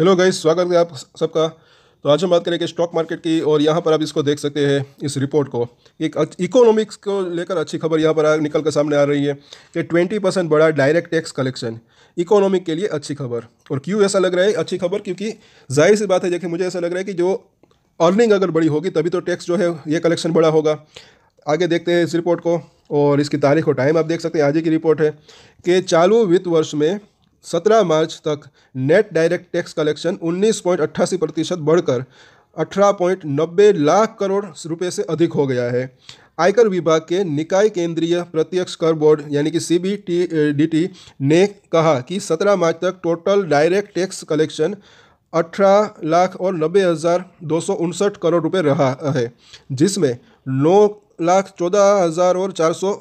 hello guys स्वागत है आप सबका तो आज हम बात करेंगे स्टॉक मार्केट की और यहाँ पर आप इसको देख सकते हैं इस रिपोर्ट को एक इकोनॉमिक्स को लेकर अच्छी खबर यहाँ पर आ, निकल कर सामने आ रही है कि ट्वेंटी परसेंट बढ़ा डायरेक्ट टैक्स कलेक्शन इकोनॉमिक के लिए अच्छी खबर और क्यों ऐसा लग रहा है अच्छी खबर क्योंकि जाहिर सी बात है देखिए मुझे ऐसा लग रहा है कि जो अर्निंग अगर बड़ी होगी तभी तो टैक्स जो है ये कलेक्शन बड़ा होगा आगे देखते हैं इस रिपोर्ट को और इसकी तारीख और टाइम आप देख सकते हैं आज की रिपोर्ट है कि चालू वित्त वर्ष में 17 मार्च तक नेट डायरेक्ट टैक्स कलेक्शन उन्नीस पॉइंट अट्ठासी प्रतिशत बढ़कर अठारह पॉइंट नब्बे लाख करोड़ रुपए से अधिक हो गया है आयकर विभाग के निकाय केंद्रीय प्रत्यक्ष कर बोर्ड यानी कि C B T D T ने कहा कि 17 मार्च तक टोटल डायरेक्ट टैक्स कलेक्शन अठारह लाख और नब्बे हज़ार दो सौ उनसठ करोड़ रुपए रहा है जिसमें नौ लाख चौदह हज़ार और चार सौ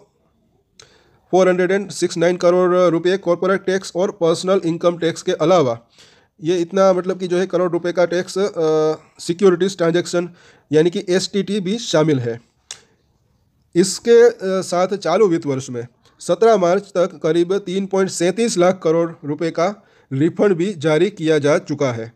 469 करोड़ रुपए कॉरपोरेट टैक्स और पर्सनल इनकम टैक्स के अलावा ये इतना मतलब कि जो है करोड़ रुपए का टैक्स सिक्योरिटीज ट्रांजैक्शन यानी कि एस भी शामिल है इसके आ, साथ चालू वित्त वर्ष में 17 मार्च तक करीब तीन लाख करोड़ रुपए का रिफंड भी जारी किया जा चुका है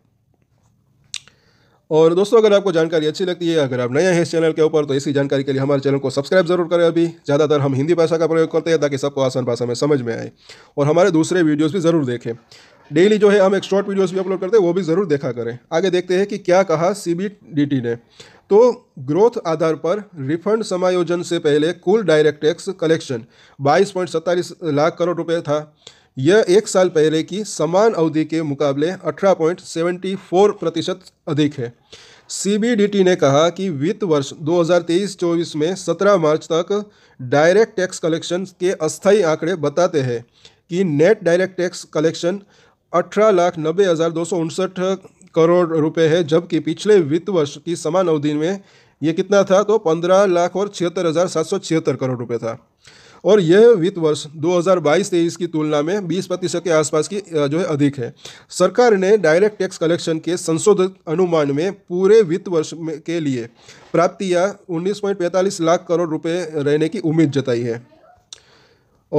और दोस्तों अगर आपको जानकारी अच्छी लगती है अगर आप नए हैं इस चैनल के ऊपर तो इसी जानकारी के लिए हमारे चैनल को सब्सक्राइब जरूर करें अभी ज़्यादातर हम हिंदी भाषा का प्रयोग करते हैं ताकि सबको आसान भाषा में समझ में आए और हमारे दूसरे वीडियोज़ भी ज़रूर देखें डेली जो है हम एक शॉर्ट वीडियोज भी अपलोड करते हैं वो भी ज़रूर देखा करें आगे देखते हैं कि क्या कहा सी ने तो ग्रोथ आधार पर रिफंड समायोजन से पहले कुल डायरेक्ट टैक्स कलेक्शन बाईस लाख करोड़ रुपये था यह एक साल पहले की समान अवधि के मुकाबले 18.74 प्रतिशत अधिक है सीबीडीटी ने कहा कि वित्त वर्ष 2023-24 में 17 मार्च तक डायरेक्ट टैक्स कलेक्शन के अस्थायी आंकड़े बताते हैं कि नेट डायरेक्ट टैक्स कलेक्शन अठारह लाख नब्बे हज़ार दो सौ उनसठ करोड़ रुपए है जबकि पिछले वित्त वर्ष की समान अवधि में ये कितना था तो पंद्रह लाख और छिहत्तर हज़ार सात सौ छिहत्तर करोड़ रुपये था और यह वित्त वर्ष 2022-23 की तुलना में 20 प्रतिशत के आसपास की जो है अधिक है सरकार ने डायरेक्ट टैक्स कलेक्शन के संशोधित अनुमान में पूरे वित्त वर्ष के लिए प्राप्तियाँ उन्नीस लाख करोड़ रुपए रहने की उम्मीद जताई है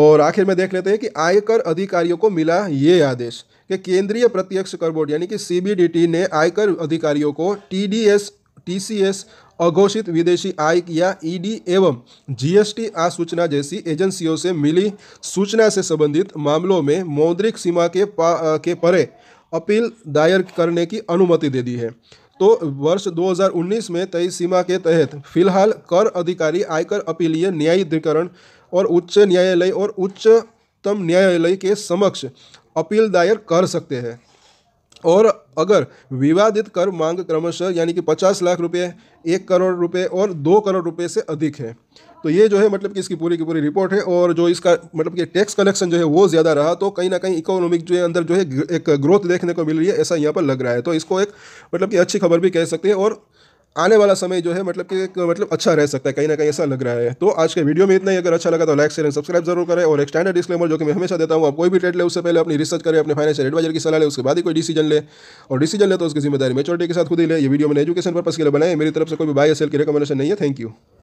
और आखिर में देख लेते हैं कि आयकर अधिकारियों को मिला ये आदेश कि केंद्रीय प्रत्यक्ष कर बोर्ड यानी कि सीबीडीटी ने आयकर अधिकारियों को टीडीएस टीसीएस अघोषित विदेशी आय या ईडी एवं जीएसटी आ सूचना जैसी एजेंसियों से मिली सूचना से संबंधित मामलों में मौद्रिक सीमा के पा, के परे अपील दायर करने की अनुमति दे दी है तो वर्ष 2019 में तय सीमा के तहत फिलहाल कर अधिकारी आयकर अपीलीय न्यायाधिकरण और उच्च न्यायालय और उच्चतम न्यायालय के समक्ष अपील दायर कर सकते हैं और अगर विवादित कर मांग क्रमशः यानी कि पचास लाख रुपए एक करोड़ रुपए और दो करोड़ रुपए से अधिक है तो ये जो है मतलब कि इसकी पूरी की पूरी रिपोर्ट है और जो इसका मतलब कि टैक्स कलेक्शन जो है वो ज़्यादा रहा तो कहीं ना कहीं इकोनॉमिक जो है अंदर जो है एक ग्रोथ देखने को मिल रही है ऐसा यहाँ पर लग रहा है तो इसको एक मतलब कि अच्छी खबर भी कह सकते हैं और आने वाला समय जो है मतलब कि मतलब अच्छा रह सकता है कहीं ना कहीं ऐसा लग रहा है तो आज के वीडियो में इतना ही अगर अच्छा लगा तो लाइक शेयर एंड सब्सक्राइब जरूर करें और एक स्टैंडर्ड डिस्क्लेमर जो कि मैं हमेशा देता हूँ आप कोई भी ट्रेड ले उससे पहले अपनी रिसर्च करें अपने फाइनेंशियल एडवाइजर की सलाह ले उसके बाद ही कोई डिसीजन ले और डिसीजन ले तो उसकी जिम्मेदारी मेचोरिटी के साथ खुद ही ले ये वीडियो मैंने एजुकेशन पर्पस के लिए बनाए मेरी तरफ से कोई भी बाय सेल की रिकमेंडेशन नहीं है थैंक यू